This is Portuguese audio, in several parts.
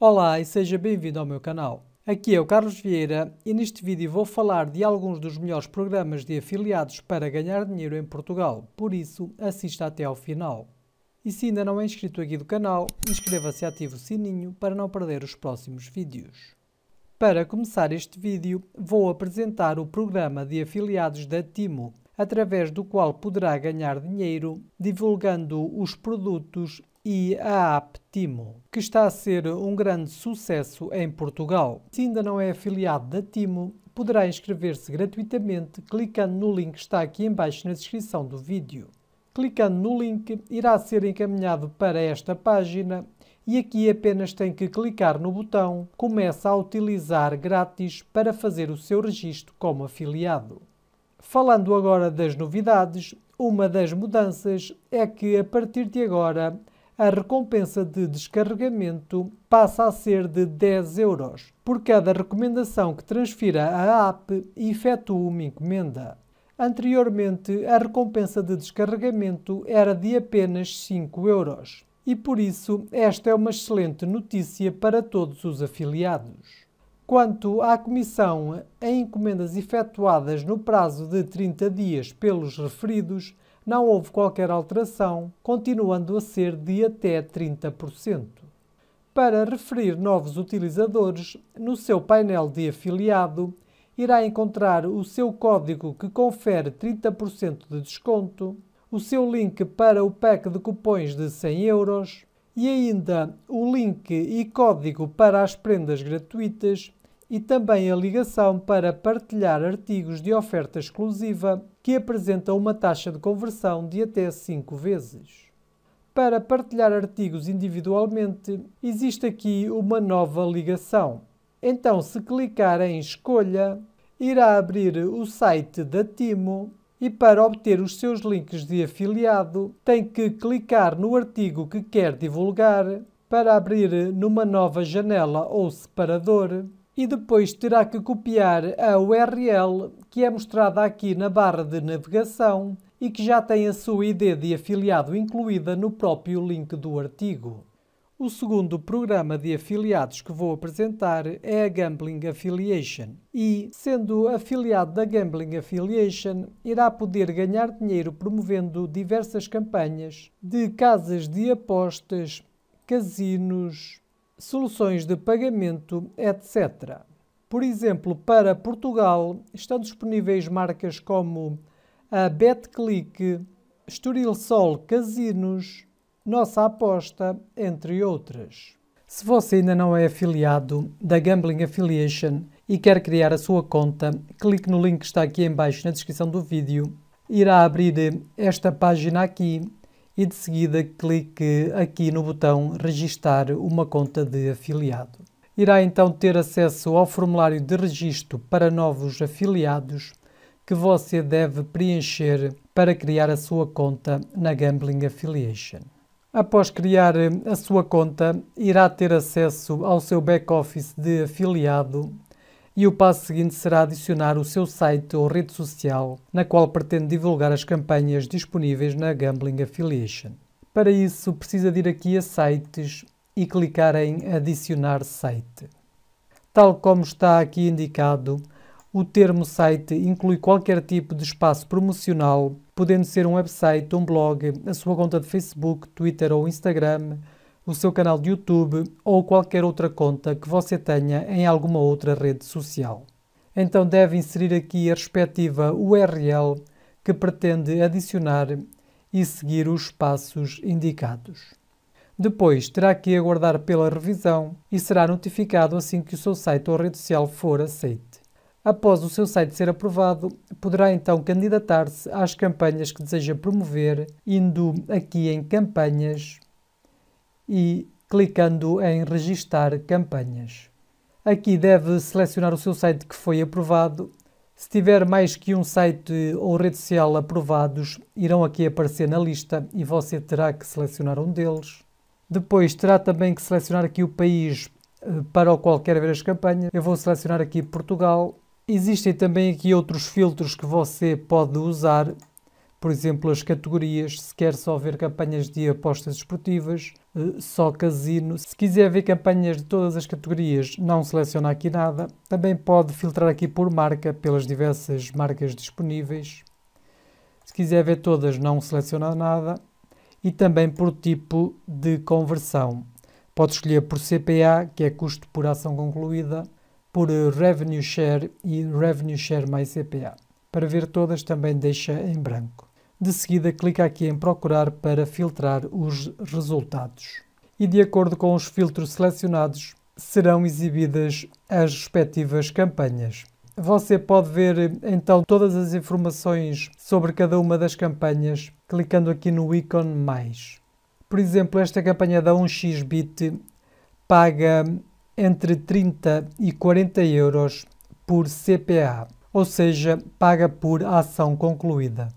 Olá e seja bem-vindo ao meu canal. Aqui é o Carlos Vieira e neste vídeo vou falar de alguns dos melhores programas de afiliados para ganhar dinheiro em Portugal, por isso assista até ao final. E se ainda não é inscrito aqui do canal, inscreva-se e ative o sininho para não perder os próximos vídeos. Para começar este vídeo, vou apresentar o programa de afiliados da Timo, através do qual poderá ganhar dinheiro divulgando os produtos e a app Timo, que está a ser um grande sucesso em Portugal. Se ainda não é afiliado da Timo, poderá inscrever-se gratuitamente clicando no link que está aqui embaixo na descrição do vídeo. Clicando no link, irá ser encaminhado para esta página e aqui apenas tem que clicar no botão Começa a utilizar grátis para fazer o seu registro como afiliado. Falando agora das novidades, uma das mudanças é que a partir de agora a recompensa de descarregamento passa a ser de 10 euros por cada recomendação que transfira a app e efetue uma encomenda. Anteriormente, a recompensa de descarregamento era de apenas 5 euros e por isso esta é uma excelente notícia para todos os afiliados. Quanto à comissão em encomendas efetuadas no prazo de 30 dias pelos referidos, não houve qualquer alteração, continuando a ser de até 30%. Para referir novos utilizadores, no seu painel de afiliado, irá encontrar o seu código que confere 30% de desconto, o seu link para o pack de cupons de 100 euros e ainda o link e código para as prendas gratuitas e também a ligação para partilhar artigos de oferta exclusiva que apresentam uma taxa de conversão de até 5 vezes. Para partilhar artigos individualmente, existe aqui uma nova ligação. Então, se clicar em Escolha, irá abrir o site da Timo e para obter os seus links de afiliado, tem que clicar no artigo que quer divulgar para abrir numa nova janela ou separador e depois terá que copiar a URL que é mostrada aqui na barra de navegação e que já tem a sua ID de afiliado incluída no próprio link do artigo. O segundo programa de afiliados que vou apresentar é a Gambling Affiliation e, sendo afiliado da Gambling Affiliation, irá poder ganhar dinheiro promovendo diversas campanhas de casas de apostas, casinos, soluções de pagamento, etc. Por exemplo, para Portugal estão disponíveis marcas como a BetClick, Estoril Sol Casinos, Nossa Aposta, entre outras. Se você ainda não é afiliado da Gambling Affiliation e quer criar a sua conta, clique no link que está aqui em baixo na descrição do vídeo. Irá abrir esta página aqui e de seguida clique aqui no botão Registar uma conta de afiliado. Irá então ter acesso ao formulário de registro para novos afiliados que você deve preencher para criar a sua conta na Gambling Affiliation. Após criar a sua conta, irá ter acesso ao seu back-office de afiliado e o passo seguinte será adicionar o seu site ou rede social na qual pretende divulgar as campanhas disponíveis na Gambling Affiliation. Para isso, precisa de ir aqui a Sites e clicar em Adicionar site. Tal como está aqui indicado, o termo site inclui qualquer tipo de espaço promocional, podendo ser um website, um blog, a sua conta de Facebook, Twitter ou Instagram, o seu canal de YouTube ou qualquer outra conta que você tenha em alguma outra rede social. Então deve inserir aqui a respectiva URL que pretende adicionar e seguir os passos indicados. Depois terá que aguardar pela revisão e será notificado assim que o seu site ou rede social for aceite. Após o seu site ser aprovado, poderá então candidatar-se às campanhas que deseja promover, indo aqui em Campanhas e clicando em Registar campanhas. Aqui deve selecionar o seu site que foi aprovado. Se tiver mais que um site ou rede social aprovados, irão aqui aparecer na lista e você terá que selecionar um deles. Depois terá também que selecionar aqui o país eh, para o qual quer ver as campanhas. Eu vou selecionar aqui Portugal. Existem também aqui outros filtros que você pode usar por exemplo, as categorias, se quer só ver campanhas de apostas esportivas, eh, só casino. Se quiser ver campanhas de todas as categorias, não seleciona aqui nada. Também pode filtrar aqui por marca, pelas diversas marcas disponíveis. Se quiser ver todas, não seleciona nada. E também por tipo de conversão. Pode escolher por CPA, que é custo por ação concluída, por eh, Revenue Share e Revenue Share mais CPA. Para ver todas, também deixa em branco. De seguida, clica aqui em Procurar para filtrar os resultados. E de acordo com os filtros selecionados, serão exibidas as respectivas campanhas. Você pode ver então todas as informações sobre cada uma das campanhas clicando aqui no ícone mais. Por exemplo, esta campanha da 1xBit paga entre 30 e 40 euros por CPA, ou seja, paga por ação concluída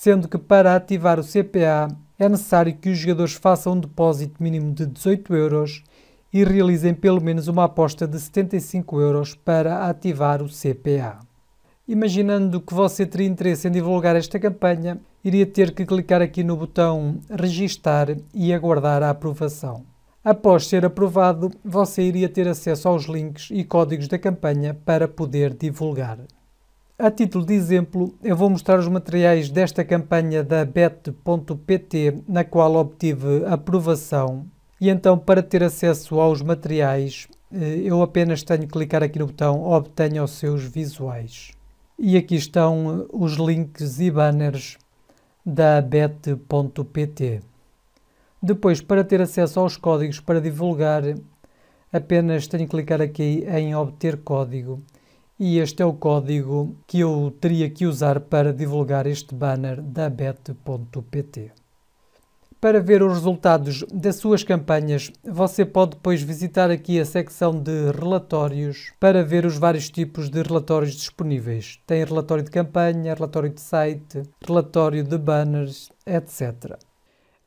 sendo que para ativar o CPA é necessário que os jogadores façam um depósito mínimo de 18 euros e realizem pelo menos uma aposta de 75 euros para ativar o CPA. Imaginando que você teria interesse em divulgar esta campanha, iria ter que clicar aqui no botão Registar e aguardar a aprovação. Após ser aprovado, você iria ter acesso aos links e códigos da campanha para poder divulgar. A título de exemplo, eu vou mostrar os materiais desta campanha da bet.pt, na qual obtive aprovação. E então, para ter acesso aos materiais, eh, eu apenas tenho que clicar aqui no botão Obtenha os seus visuais. E aqui estão os links e banners da bet.pt. Depois, para ter acesso aos códigos para divulgar, apenas tenho que clicar aqui em Obter Código e este é o código que eu teria que usar para divulgar este banner da bet.pt. Para ver os resultados das suas campanhas, você pode depois visitar aqui a secção de relatórios para ver os vários tipos de relatórios disponíveis. Tem relatório de campanha, relatório de site, relatório de banners, etc.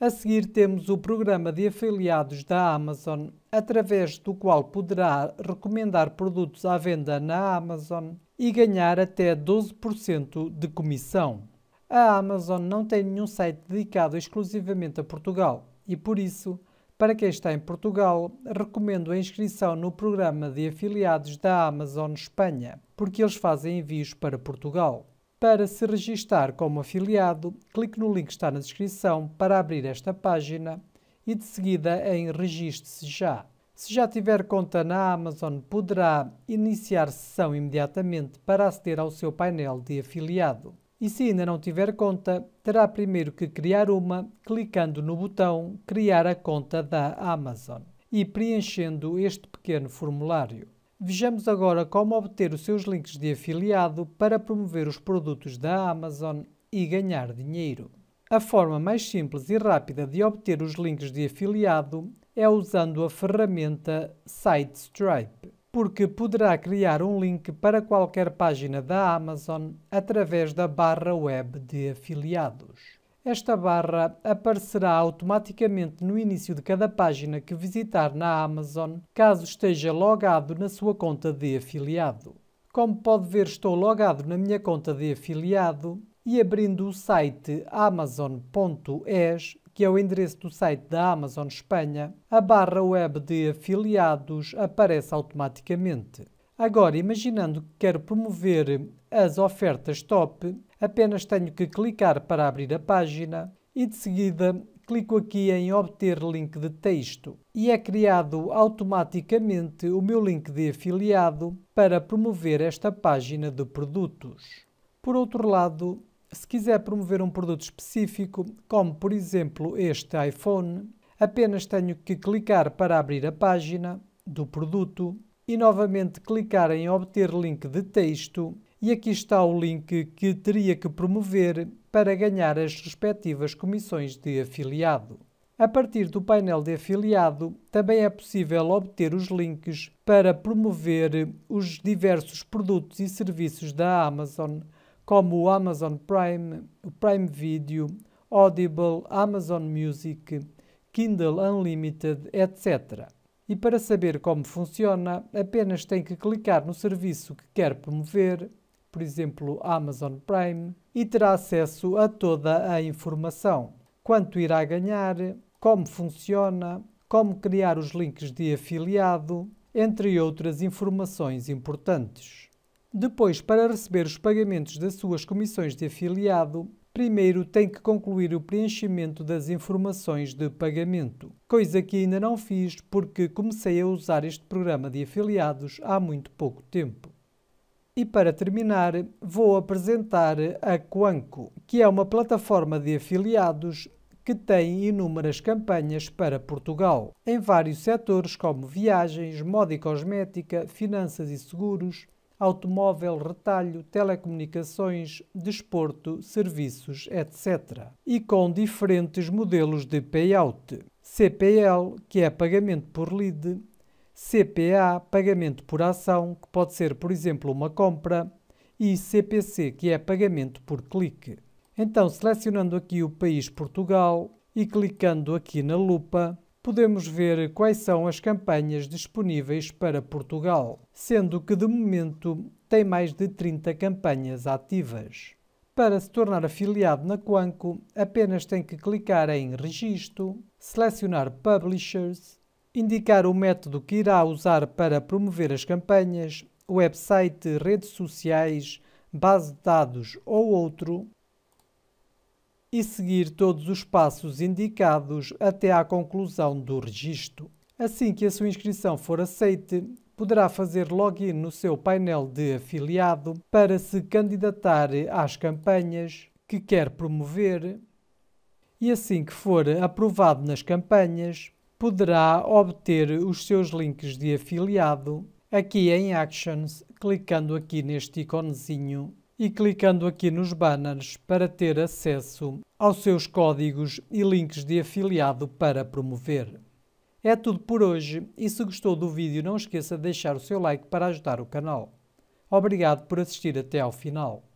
A seguir temos o programa de afiliados da Amazon, através do qual poderá recomendar produtos à venda na Amazon e ganhar até 12% de comissão. A Amazon não tem nenhum site dedicado exclusivamente a Portugal e, por isso, para quem está em Portugal, recomendo a inscrição no programa de afiliados da Amazon Espanha, porque eles fazem envios para Portugal. Para se registar como afiliado, clique no link que está na descrição para abrir esta página e de seguida em Registe-se já. Se já tiver conta na Amazon, poderá iniciar sessão imediatamente para aceder ao seu painel de afiliado. E se ainda não tiver conta, terá primeiro que criar uma clicando no botão Criar a conta da Amazon e preenchendo este pequeno formulário. Vejamos agora como obter os seus links de afiliado para promover os produtos da Amazon e ganhar dinheiro. A forma mais simples e rápida de obter os links de afiliado é usando a ferramenta SiteStripe, porque poderá criar um link para qualquer página da Amazon através da barra web de afiliados. Esta barra aparecerá automaticamente no início de cada página que visitar na Amazon, caso esteja logado na sua conta de afiliado. Como pode ver, estou logado na minha conta de afiliado e abrindo o site amazon.es, que é o endereço do site da Amazon Espanha, a barra web de afiliados aparece automaticamente. Agora, imaginando que quero promover as ofertas top, Apenas tenho que clicar para abrir a página e de seguida clico aqui em obter link de texto e é criado automaticamente o meu link de afiliado para promover esta página de produtos. Por outro lado, se quiser promover um produto específico, como por exemplo este iPhone, apenas tenho que clicar para abrir a página do produto e novamente clicar em obter link de texto e aqui está o link que teria que promover para ganhar as respectivas comissões de afiliado. A partir do painel de afiliado, também é possível obter os links para promover os diversos produtos e serviços da Amazon, como o Amazon Prime, o Prime Video, Audible, Amazon Music, Kindle Unlimited, etc. E para saber como funciona, apenas tem que clicar no serviço que quer promover por exemplo Amazon Prime, e terá acesso a toda a informação. Quanto irá ganhar, como funciona, como criar os links de afiliado, entre outras informações importantes. Depois, para receber os pagamentos das suas comissões de afiliado, primeiro tem que concluir o preenchimento das informações de pagamento, coisa que ainda não fiz porque comecei a usar este programa de afiliados há muito pouco tempo. E para terminar, vou apresentar a Quanco, que é uma plataforma de afiliados que tem inúmeras campanhas para Portugal, em vários setores como viagens, moda e cosmética, finanças e seguros, automóvel, retalho, telecomunicações, desporto, serviços, etc. E com diferentes modelos de payout: CPL, que é pagamento por lead, CPA, pagamento por ação, que pode ser, por exemplo, uma compra, e CPC, que é pagamento por clique. Então, selecionando aqui o país Portugal e clicando aqui na lupa, podemos ver quais são as campanhas disponíveis para Portugal, sendo que de momento tem mais de 30 campanhas ativas. Para se tornar afiliado na Quanco, apenas tem que clicar em Registro, selecionar Publishers indicar o método que irá usar para promover as campanhas, website, redes sociais, base de dados ou outro, e seguir todos os passos indicados até à conclusão do registro. Assim que a sua inscrição for aceite, poderá fazer login no seu painel de afiliado para se candidatar às campanhas que quer promover e assim que for aprovado nas campanhas, poderá obter os seus links de afiliado aqui em Actions, clicando aqui neste iconezinho e clicando aqui nos banners para ter acesso aos seus códigos e links de afiliado para promover. É tudo por hoje e se gostou do vídeo não esqueça de deixar o seu like para ajudar o canal. Obrigado por assistir até ao final.